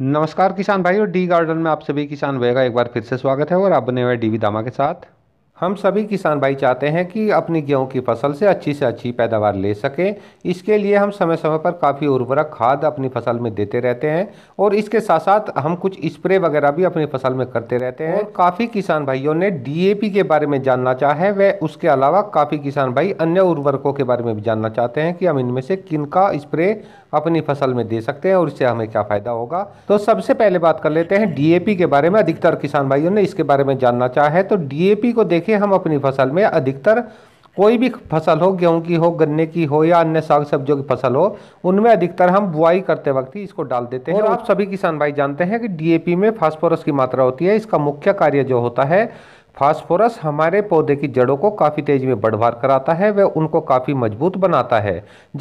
नमस्कार किसान भाई और डी गार्डन में आप सभी किसान भाई का एक बार फिर से स्वागत है और आप बने हुए डीवी दामा के साथ हम सभी किसान भाई चाहते हैं कि अपनी गेहूं की फसल से अच्छी से अच्छी पैदावार ले सकें इसके लिए हम समय समय पर काफ़ी उर्वरक खाद अपनी फसल में देते रहते हैं और इसके साथ साथ हम कुछ स्प्रे वगैरह भी अपनी फसल में करते रहते हैं और काफ़ी किसान भाइयों ने डीएपी के बारे में जानना चाहे वे उसके अलावा काफ़ी किसान भाई अन्य उर्वरकों के बारे में भी जानना चाहते हैं कि हम इनमें से किन का स्प्रे अपनी फसल में दे सकते हैं और इससे हमें क्या फ़ायदा होगा तो सबसे पहले बात कर लेते हैं डीएपी के बारे में अधिकतर किसान भाइयों ने इसके बारे में जानना चाहे तो डीएपी को देखें हम अपनी फसल में अधिकतर कोई भी फसल हो गेहूं की हो गन्ने की हो या अन्य साग सब्जियों की फसल हो उनमें अधिकतर हम बुआई करते वक्त ही इसको डाल देते हैं और आप सभी किसान भाई जानते हैं कि डीएपी में फास्फोरस की मात्रा होती है इसका मुख्य कार्य जो होता है फास्फोरस हमारे पौधे की जड़ों को काफ़ी तेजी में बढ़वार कराता है वह उनको काफ़ी मजबूत बनाता है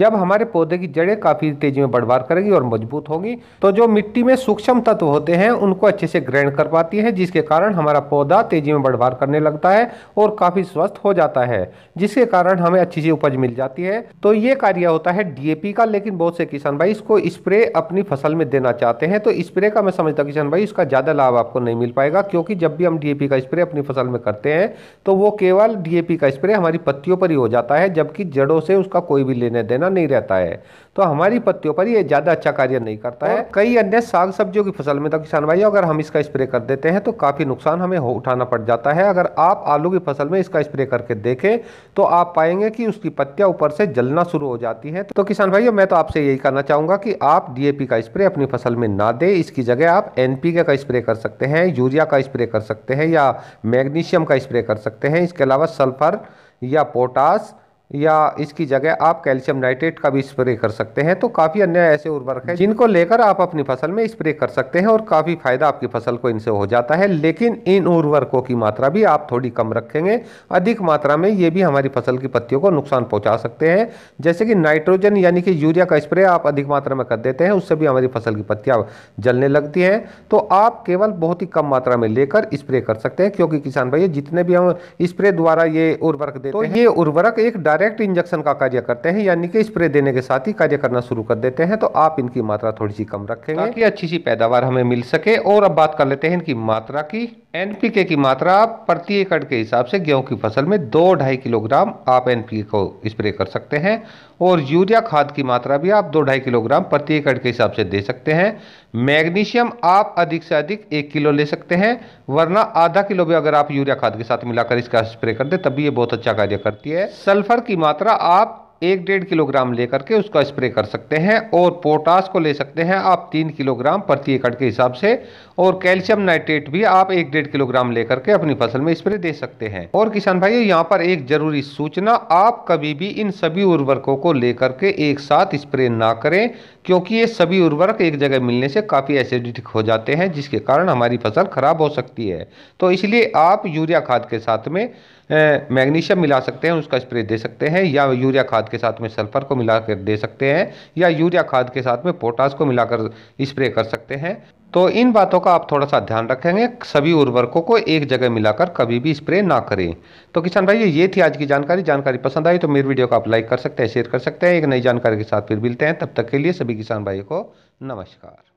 जब हमारे पौधे की जड़ें काफ़ी तेज़ी में बढ़वार करेगी और मजबूत होगी तो जो मिट्टी में सूक्ष्म तत्व होते हैं उनको अच्छे से ग्रहण कर पाती है जिसके कारण हमारा पौधा तेज़ी में बढ़वार करने लगता है और काफ़ी स्वस्थ हो जाता है जिसके कारण हमें अच्छी सी उपज मिल जाती है तो ये कार्य होता है डीएपी का लेकिन बहुत से किसान भाई इसको स्प्रे अपनी फसल में देना चाहते हैं तो स्प्रे का मैं समझता किसान भाई इसका ज़्यादा लाभ आपको नहीं मिल पाएगा क्योंकि जब भी हम डीएपी का स्प्रे अपनी फसल साल में करते हैं तो वो केवल डीएपी का स्प्रे हमारी पत्तियों पर ही हो जाता है जबकि जड़ों से उसका कोई भी लेने देना नहीं रहता है तो हमारी पत्तियों पर ये ज़्यादा अच्छा कार्य नहीं करता है कई अन्य साग सब्जियों की फसल में तो किसान भाई अगर हम इसका स्प्रे कर देते हैं तो काफ़ी नुकसान हमें उठाना पड़ जाता है अगर आप आलू की फसल में इसका स्प्रे करके देखें तो आप पाएंगे कि उसकी पत्तियाँ ऊपर से जलना शुरू हो जाती है तो किसान भाइयों मैं तो आपसे यही कहना चाहूँगा कि आप डी का स्प्रे अपनी फसल में ना दें इसकी जगह आप एन का स्प्रे कर सकते हैं यूरिया का स्प्रे कर सकते हैं या मैग मैग्नीशियम का स्प्रे कर सकते हैं इसके अलावा सल्फर या पोटास या इसकी जगह आप कैल्शियम नाइट्रेट का भी स्प्रे कर सकते हैं तो काफ़ी अन्य ऐसे उर्वरक हैं जिनको लेकर आप अपनी फसल में स्प्रे कर सकते हैं और काफ़ी फ़ायदा आपकी फसल को इनसे हो जाता है लेकिन इन उर्वरकों की मात्रा भी आप थोड़ी कम रखेंगे अधिक मात्रा में ये भी हमारी फसल की पत्तियों को नुकसान पहुँचा सकते हैं जैसे कि नाइट्रोजन यानी कि यूरिया का स्प्रे आप अधिक मात्रा में कर देते हैं उससे भी हमारी फसल की पत्तियाँ जलने लगती हैं तो आप केवल बहुत ही कम मात्रा में लेकर स्प्रे कर सकते हैं क्योंकि किसान भाई जितने भी हम स्प्रे द्वारा ये उर्वरक देते तो हैं ये उर्वरक एक डायरेक्ट इंजेक्शन का कार्य करते हैं यानी कि स्प्रे देने के साथ ही कार्य करना शुरू कर देते हैं तो आप इनकी मात्रा थोड़ी सी कम रखेंगे ताकि अच्छी सी पैदावार हमें मिल सके और अब बात कर लेते हैं इनकी मात्रा की एनपीके की मात्रा आप प्रति एकड़ के हिसाब से गेहूं की फसल में दो ढाई किलोग्राम आप एनपीके को स्प्रे कर सकते हैं और यूरिया खाद की मात्रा भी आप दो ढाई किलोग्राम प्रति एकड़ के हिसाब से दे सकते हैं मैग्नीशियम आप अधिक से अधिक एक किलो ले सकते हैं वरना आधा किलो भी अगर आप यूरिया खाद के साथ मिलाकर इसका स्प्रे कर दे तब भी ये बहुत अच्छा कार्य करती है सल्फर की मात्रा आप एक डेढ़ किलोग्राम लेकर के उसका स्प्रे कर सकते हैं और पोटास को ले सकते हैं आप तीन किलोग्राम प्रति एकड़ के हिसाब से और कैल्शियम नाइट्रेट भी आप एक डेढ़ किलोग्राम लेकर के अपनी फसल में स्प्रे दे सकते हैं और किसान भाइयों यहाँ पर एक जरूरी सूचना आप कभी भी इन सभी उर्वरकों को लेकर के एक साथ स्प्रे ना करें क्योंकि ये सभी उर्वरक एक जगह मिलने से काफ़ी एसिडिक हो जाते हैं जिसके कारण हमारी फसल खराब हो सकती है तो इसलिए आप यूरिया खाद के साथ में मैग्नीशियम मिला सकते हैं उसका स्प्रे दे सकते हैं या यूरिया खाद खाद के साथ में सल्फर को मिलाकर दे सकते हैं या यूरिया खाद के साथ में पोटास को मिलाकर स्प्रे कर सकते हैं तो इन बातों का आप थोड़ा सा ध्यान रखेंगे सभी उर्वरकों को एक जगह मिलाकर कभी भी स्प्रे ना करें तो किसान भाई ये थी आज की जानकारी जानकारी पसंद आई तो मेरे वीडियो को आप लाइक कर सकते हैं शेयर कर सकते हैं एक नई जानकारी के साथ फिर मिलते हैं तब तक के लिए सभी किसान भाइयों को नमस्कार